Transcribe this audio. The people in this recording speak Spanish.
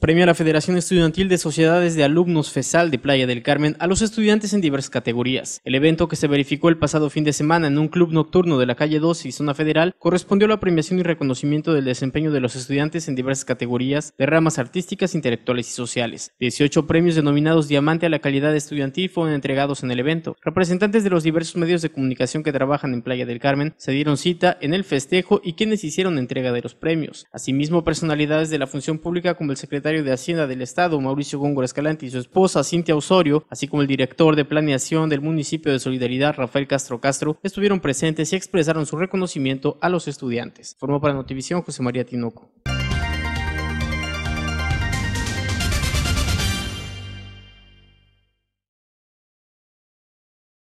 Premio a la Federación Estudiantil de Sociedades de Alumnos FESAL de Playa del Carmen a los estudiantes en diversas categorías. El evento que se verificó el pasado fin de semana en un club nocturno de la calle 12 y zona federal correspondió a la premiación y reconocimiento del desempeño de los estudiantes en diversas categorías de ramas artísticas, intelectuales y sociales. 18 premios denominados Diamante a la calidad estudiantil fueron entregados en el evento. Representantes de los diversos medios de comunicación que trabajan en Playa del Carmen se dieron cita en el festejo y quienes hicieron entrega de los premios. Asimismo, personalidades de la función pública como el secretario de Hacienda del Estado, Mauricio Góngora Escalante, y su esposa, Cintia Osorio, así como el director de planeación del municipio de Solidaridad, Rafael Castro Castro, estuvieron presentes y expresaron su reconocimiento a los estudiantes. Formó para Notivisión José María Tinoco.